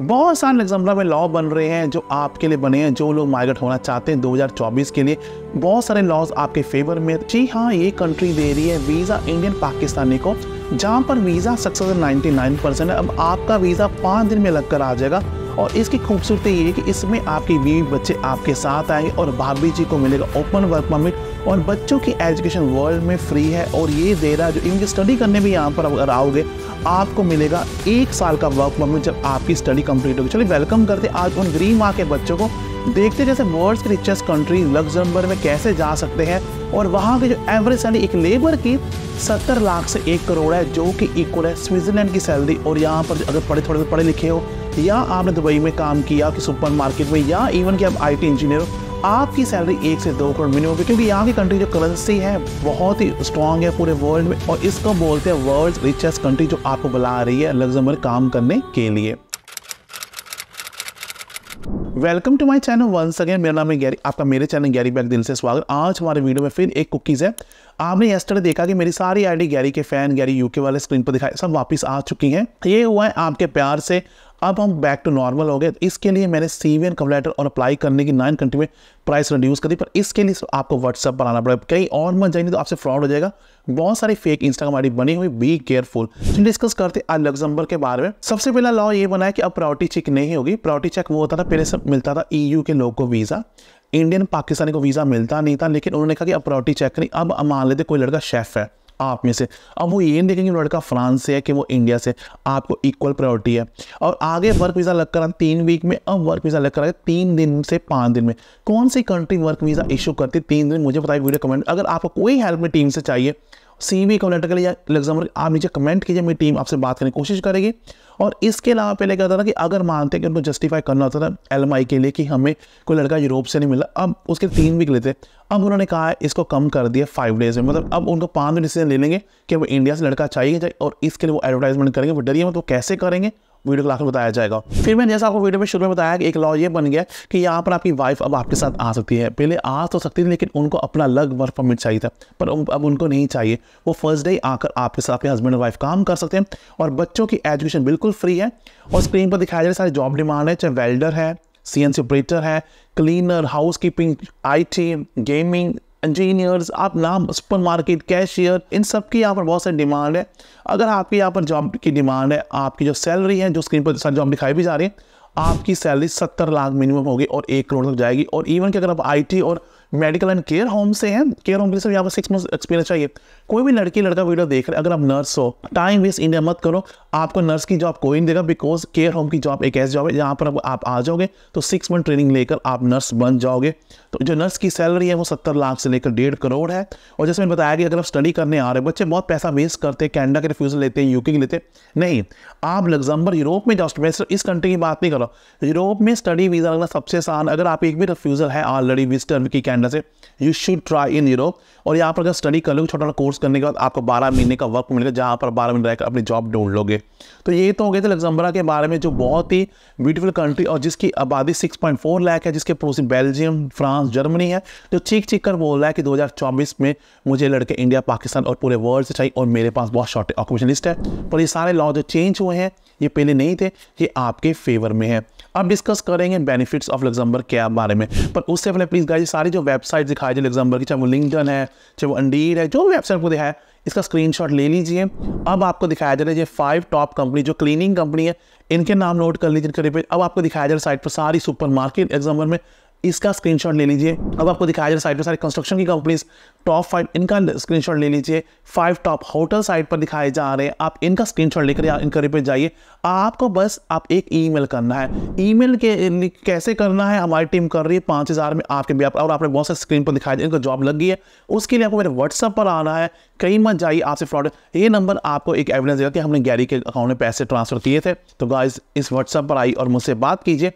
बहुत सारे एग्जाम्पल में लॉ बन रहे हैं जो आपके लिए बने हैं जो लोग माइग्रेट होना चाहते हैं 2024 के लिए बहुत सारे लॉज आपके फेवर में जी हाँ ये कंट्री दे रही है वीज़ा इंडियन पाकिस्तानी को जहाँ पर वीज़ा सक्सेस 99 परसेंट है अब आपका वीज़ा पाँच दिन में लगकर आ जाएगा और इसकी खूबसूरती ये है कि इसमें आपके बीवी बच्चे आपके साथ आएंगे और भाभी जी को मिलेगा ओपन वर्क परमिट और बच्चों की एजुकेशन वर्ल्ड में फ्री है और ये दे रहा है जो इनकी स्टडी करने भी यहाँ पर अगर आओगे आपको मिलेगा एक साल का वर्क परमिट जब आपकी स्टडी कंप्लीट होगी चलिए वेलकम करते आज उन ग्रीन माँ के बच्चों को देखते जैसे वर्ल्ड की रिचेस्ट कंट्री लग्जमबर्ग में कैसे जा सकते हैं और वहाँ की जो एवरेज सैलरी एक लेबर की सत्तर लाख से एक करोड़ है जो कि इक्वल है स्विट्जरलैंड की सैलरी और यहाँ पर अगर पढ़े थोड़े पढ़े लिखे हो या आपने दुबई में काम किया कि सुपर मार्केट में या इवन कि आप आई इंजीनियर हो आपकी सैलरी एक से दो करोड़ मिनिमम होगी क्योंकि यहाँ की कंट्री जो करेंसी है बहुत ही स्ट्रांग है पूरे वर्ल्ड में और इसको बोलते हैं वर्ल्ड रिचेस्ट कंट्री जो आपको बुला रही है लग्जमर काम करने के लिए welcome to my channel once again मेरा नाम है गैरी आपका मेरे चैनल गैरी बैग दिल से स्वागत आज हमारे वीडियो में फिर एक कुकीज़ है आपने यस्टरडे देखा कि मेरी सारी आईडी गैरी के फैन गैरी यूके वाले स्क्रीन पर दिखाई सब वापस आ चुकी हैं ये हुआ है आपके प्यार से अब हम बैक टू नॉर्मल हो गए तो इसके लिए मैंने सीवियन कम्पलेटर और अप्लाई करने की नाइन कंट्री में प्राइस रिड्यूस कर दी पर इसके लिए आपको व्हाट्सअप पर आना पड़ेगा कहीं और मत जाएंगे तो आपसे फ्रॉड हो जाएगा बहुत सारी फेक इंस्टाग्राम डी बनी हुई बी केयरफुल डिस्कस करते हैं लग्जमबर्ग के बारे में सबसे पहला लॉ ये बना है कि अब प्रायोरिटी चेक नहीं होगी प्रायोरिटी चेक वो होता था पहले सब मिलता था ईयू e के लोग को वीज़ा इंडियन पाकिस्तानी को वीज़ा मिलता नहीं था लेकिन उन्होंने कहा कि अब प्रायोरिटी चेक नहीं अब मान लेते कोई लड़का शेफ़ है आप में से अब वो ये नहीं देखेंगे लड़का फ्रांस से है कि वो इंडिया से आपको इक्वल प्रायोरिटी है और आगे वर्क वीज़ा लग कर तीन वीक में अब वर्क वीज़ा लग कर तीन दिन से पाँच दिन में कौन सी कंट्री वर्क वीज़ा इशू करती है तीन दिन मुझे बताइए वीडियो कमेंट अगर आपको कोई हेल्प में टीम से चाहिए सी वी के या एग्जाम्पल आप नीचे कमेंट कीजिए मेरी टीम आपसे बात करने की कोशिश करेगी और इसके अलावा पहले कहता था कि अगर मानते हैं कि उनको जस्टिफाई करना होता था एल के लिए कि हमें कोई लड़का यूरोप से नहीं मिला अब उसके तीन वीक लेते अब उन्होंने कहा है इसको कम कर दिया फाइव डेज़ में मतलब अब उनको पाँच डिसीजन ले लेंगे कि वो इंडिया से लड़का चाहिए और इसके लिए वो एडवर्टाइजमेंट करेंगे वो डरिए मतलब कैसे करेंगे वीडियो क्लास में बताया जाएगा फिर मैंने जैसा आपको वीडियो में शुरू में बताया कि एक लॉ ये बन गया कि यहाँ पर आपकी वाइफ अब आपके साथ आ सकती है पहले आ तो सकती थी लेकिन उनको अपना अलग वर्क परमिट चाहिए था पर अब उनको नहीं चाहिए वो फर्स्ट डे आकर आपके साथ अपने हस्बैंड और वाइफ काम कर सकते हैं और बच्चों की एजुकेशन बिल्कुल फ्री है और स्क्रीन पर दिखाया जा रहा सारे जॉब डिमांड है चाहे वेल्डर है सी ऑपरेटर है cleaner house keeping I gaming engineers आप नाम सुपर मार्केट कैशियर इन सब की यहाँ पर बहुत सारी डिमांड है अगर आपकी यहाँ पर जॉब की डिमांड है आपकी जो सैलरी है जो स्क्रीन पर सारी जॉब दिखाई भी जा रही है आपकी सैलरी सत्तर लाख मिनिमम होगी और एक करोड़ तक जाएगी और इवन कि अगर आप आईटी और मेडिकल एंड केयर होम से हैं केयर होम के लिए यहाँ पर सिक्स मंथ एक्सपीरियंस चाहिए कोई भी लड़की लड़का वीडियो देख रहे अगर आप नर्स हो टाइम वेस्ट इंडिया मत करो आपको नर्स की जॉब कोई नहीं देगा बिकॉज केयर होम की जॉब एक ऐसी जॉब है जहाँ पर आप आ जाओगे तो सिक्स मंथ ट्रेनिंग लेकर आप नर्स बन जाओगे तो जो नर्स की सैलरी है वो सत्तर लाख से लेकर डेढ़ करोड़ है और जैसे मैंने बताया कि अगर आप स्टडी करने आ रहे बच्चे बहुत पैसा वेस्ट करते हैं कैनेडा के रिफ्यूजल लेते हैं यूके के लेते नहीं आप लग्जम्बर यूरोप में जाओ मैं इस कंट्री की बात नहीं करो यूरोप में स्टडी वीज़ा लगना सबसे आसान अगर आप एक भी रिफ्यूजल है ऑलरेडी विजिटर की कैनेडा से you should try in Europe और यहाँ पर अगर स्टडी कर लो छोटा छोटा कोर्स कोर्स करने के बाद आपको 12 महीने का वर्क मिलेगा जहाँ पर 12 महीने रहकर अपनी जॉब ढूंढ लोगे तो ये तो हो गए थे लग्जम्बरा के बारे में जो बहुत ही ब्यूटीफुल कंट्री और जिसकी आबादी 6.4 पॉइंट लाख है जिसके पड़ोसी बेल्जियम फ्रांस जर्मनी है जो चीख चीख कर बोल रहा है कि दो में मुझे लड़के इंडिया पाकिस्तान और पूरे वर्ल्ड से चाहिए और मेरे पास बहुत शॉर्ट ऑक्यूपेशन लिस्ट है पर ये सारे लॉ जो चेंज हुए हैं ये पहले नहीं थे ये आपके फेवर में है अब डिस्कस करेंगे बेनिफिट्स ऑफ लग्जम्बर के बारे में पर उससे पहले प्लीज़ गाइस सारी जो वेबसाइट दिखाई जाए लग्जम्बर की चाहे वो लिंकडन है चाहे वो अंडीर है जो वेबसाइट आपको दिखाया इसका स्क्रीनशॉट ले लीजिए अब आपको दिखाया जा रहा है ये फाइव टॉप कंपनी जो क्लीनिंग कंपनी है इनके नाम नोट कर लीजिए इनका रिपीट अब आपको दिखाया जा रहा है साइट पर सारी सुपर मार्केट एग्जाम्पल में इसका स्क्रीनशॉट ले लीजिए अब आपको दिखाया जा रहा है साइड पर सारी कंस्ट्रक्शन की कंपनीज टॉप फाइव इनका स्क्रीनशॉट ले लीजिए फाइव टॉप होटल साइट पर दिखाए जा रहे हैं आप इनका स्क्रीनशॉट लेकर इन इनकरे पर जाइए आपको बस आप एक ईमेल करना है ईमेल के कैसे करना है हमारी टीम कर रही है पाँच हज़ार में आपके भी आप, और आपने बहुत सारे स्क्रीन पर दिखाई इनका इनको जॉब लग गई है उसके लिए आपको मेरे व्हाट्सअप पर आना है कहीं मत जाइए आपसे फ्रॉड ये नंबर आपको एक एविडेंस देगा कि हमने गैरी के अकाउंट में पैसे ट्रांसफर किए थे तो गाइज इस व्हाट्सअप पर आई और मुझसे बात कीजिए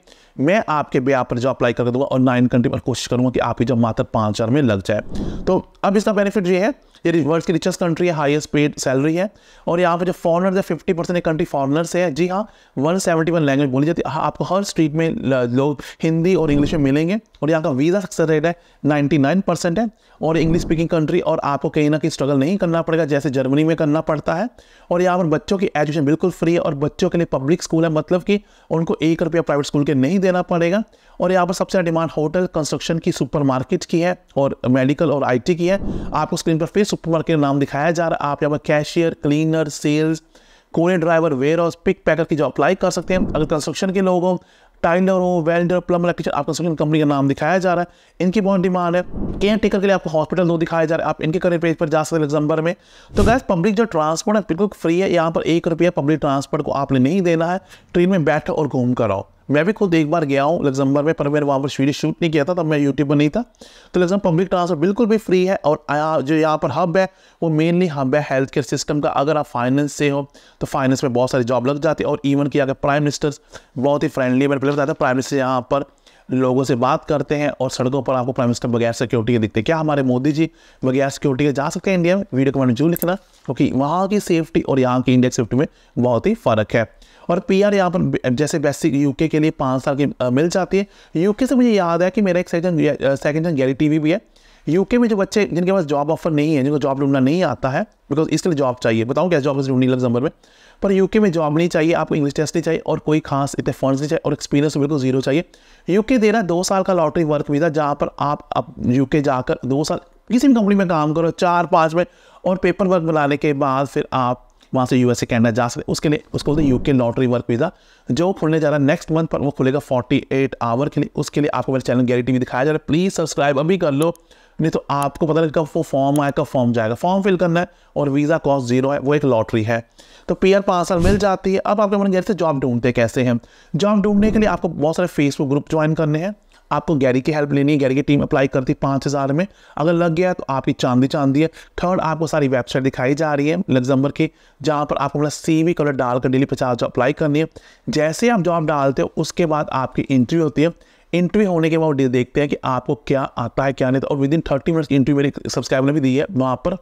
मैं आपके ब्याह पर जो अप्लाई कर दूंगा और नाइन कंट्री पर कोशिश करूंगा कि आपकी जॉब मात्र पाँच हज़ार में लग जाए तो अब इसका बेनिफिट ये है ये वर्ल्ड की रिचेस्ट कंट्री है हाईएस्ट पेड सैलरी है और यहाँ पे जो फॉरनर है फिफ्टी परसेंट कंट्री फॉरनर्स है जी हाँ वन सेवेंटी वन लैंग्वेज बोली जाती है हाँ, आपको हर स्ट्रीट में लोग हिंदी और इंग्लिश में मिलेंगे और यहाँ का वीज़ा सक्सेस रेट है नाइन्टी नाइन परसेंट है और इंग्लिश स्पीकिंग कंट्री और आपको कहीं ना कहीं स्ट्रगल नहीं करना पड़ेगा जैसे जर्मनी में करना पड़ता है और यहाँ पर बच्चों की एजुकेशन बिल्कुल फ्री है और बच्चों के लिए पब्लिक स्कूल है मतलब कि उनको एक रुपया प्राइवेट स्कूल के नहीं देना पड़ेगा और यहाँ पर सबसे डिमांड होटल कंस्ट्रक्शन की सुपर की है और मेडिकल और आई की है है आपको स्क्रीन पर फिर सुपर मार्केट नाम दिखाया जा रहा है आप यहाँ पर कैशियर क्लीनर सेल्स कोने driver warehouse pick packer की जो अप्लाई कर सकते हैं अगर कंस्ट्रक्शन के लोग हों टाइलर हो वेल्डर प्लम इलेक्ट्रिशन आप कंस्ट्रक्शन कंपनी का नाम दिखाया जा रहा है इनकी बहुत डिमांड है केयर टेकर के लिए आपको हॉस्पिटल दो दिखाया जा रहा है आप इनके करियर पेज पर जा सकते हैं एग्जाम्बर में तो गैस पब्लिक जो ट्रांसपोर्ट है बिल्कुल फ्री है यहाँ पर एक रुपया पब्लिक ट्रांसपोर्ट को आपने नहीं देना है ट्रेन में बैठो और घूम कर आओ मैं भी खुद एक बार गया हूँ लग्जमबर्ग में पर मैंने वहाँ पर वीडियो शूट नहीं किया था तब मैं यूट्यूब पर नहीं था तो लग्जम पब्लिक ट्रांसपोर्ट बिल्कुल भी फ्री है और जो यहाँ पर हब है वो मेनली हब है हेल्थ केयर सिस्टम का अगर आप फाइनेंस से हो तो फाइनेंस में बहुत सारी जॉब लग जाती है और इवन कि अगर प्राइम मिनिस्टर्स बहुत ही फ्रेंडली मैंने पहले बताया था प्राइम मिनिस्टर यहाँ पर लोगों से बात करते हैं और सड़कों पर आपको प्राइम मिनिस्टर बगैर सिक्योरिटी के दिखते हैं क्या हमारे मोदी जी बगैर सिक्योरिटी के जा सकते हैं इंडिया में वीडियो कमेंट जरूर लिखना क्योंकि वहाँ की सेफ्टी और यहाँ की इंडिया की सेफ्टी में बहुत ही फ़र्क है और पी आर यहाँ पर जैसे बेसिक यूके के लिए पाँच साल की मिल जाती है यूके से मुझे याद है कि मेरा एक सेकंड सेकंड जन गैरी टीवी भी है यूके में जो बच्चे जिनके पास जॉब ऑफर नहीं है जिनको जॉब ढूंढना नहीं आता है बिकॉज इसके लिए जॉब चाहिए बताऊँ कैसे जॉब ढूंढनी लग्जम्बर में पर यूके में जॉब नहीं चाहिए आपको इंग्लिश टेस्ट नहीं चाहिए और कोई खास इतने फंड्स नहीं चाहिए और एक्सपीरियंस तो बिल्कुल जीरो चाहिए यूके दे रहा है दो साल का लॉटरी वर्क वीज़ा जहाँ पर आप यूके जाकर दो साल किसी भी कंपनी में काम करो चार पाँच में और पेपर वर्क बनाने के बाद फिर आप वहाँ से यूएसए कैनेडा जा सकते उसके लिए उसको बोलते हैं यूके लॉटरी वर्क वीज़ा जो खुलने जा रहा है नेक्स्ट मंथ पर वो खुलेगा 48 आवर के लिए उसके लिए आपको मेरे चैनल गैरी टीवी दिखाया जा रहा है प्लीज़ सब्सक्राइब अभी कर लो नहीं तो आपको पता नहीं कब वो फॉर्म आए कब फॉर्म जाएगा फॉर्म फिल करना है और वीज़ा कॉस्ट जीरो है वो एक लॉटरी है तो पीयर पासर मिल जाती है अब आपके मन गैर से जॉब ढूंढते कैसे हैं जॉब ढूंढने के लिए आपको बहुत सारे फेसबुक ग्रुप ज्वाइन करने हैं आपको गैरी की हेल्प लेनी है गैरी की टीम अप्लाई करती है पाँच हज़ार में अगर लग गया तो आपकी चांदी चांदी है थर्ड आपको सारी वेबसाइट दिखाई जा रही है लग्जम्बर की जहाँ पर आपको अपना सी वी कलर डालकर डेली पचास जॉब अप्लाई करनी है जैसे आप जॉब डालते हो उसके बाद आपकी इंटरव्यू होती है इंटरव्यू होने के बाद देखते हैं कि आपको क्या आता है क्या नहीं और within thirty minutes interview मेरे सब्सक्राइबर ने भी दी है वहाँ पर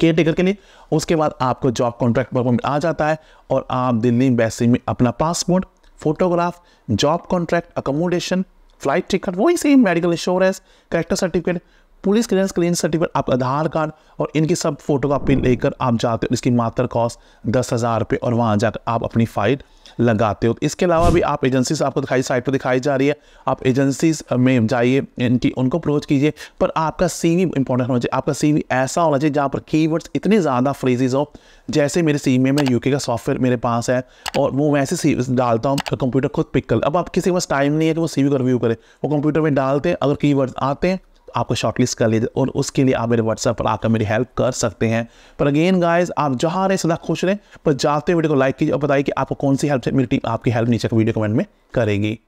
केयर टेकर के लिए उसके बाद आपको जॉब कॉन्ट्रैक्ट परफॉर्म आ जाता है और आप दिल्ली एम्बेसी में अपना passport photograph job contract accommodation flight ticket वही same medical insurance character certificate police clearance clearance certificate आप आधार कार्ड और इनकी सब फोटो कापी लेकर आप जाते हो इसकी मात्र कॉस्ट दस हज़ार रुपये और वहाँ जाकर आप अपनी फाइल लगाते हो इसके अलावा भी आप एजेंसीज आपको दिखाई साइट पर दिखाई जा रही है आप एजेंसीज में जाइए इनकी उनको अप्रोच कीजिए पर आपका सी वी इंपॉर्टेंट होना चाहिए आपका सी वी ऐसा होना चाहिए जहाँ पर की वर्ड्स इतने ज़्यादा फ्रेजेज हो जैसे मेरे सी में मैं यूके का सॉफ्टवेयर मेरे पास है और वो वैसे सी डालता हूँ कंप्यूटर खुद पिक कर अब आप किसी के पास टाइम नहीं है कि वो सी वी को रिव्यू करे वो कंप्यूटर में डालते हैं अगर की आते हैं आपको शॉर्टलिस्ट कर लीजिए और उसके लिए आप मेरे व्हाट्सएप पर आकर मेरी हेल्प कर सकते हैं पर अगेन गाइज आप जहाँ रहे सदा खुश रहें पर जाते वीडियो को लाइक कीजिए और बताइए कि आपको कौन सी हेल्प मेरी टीम आपकी हेल्प नीचे वीडियो कमेंट में करेगी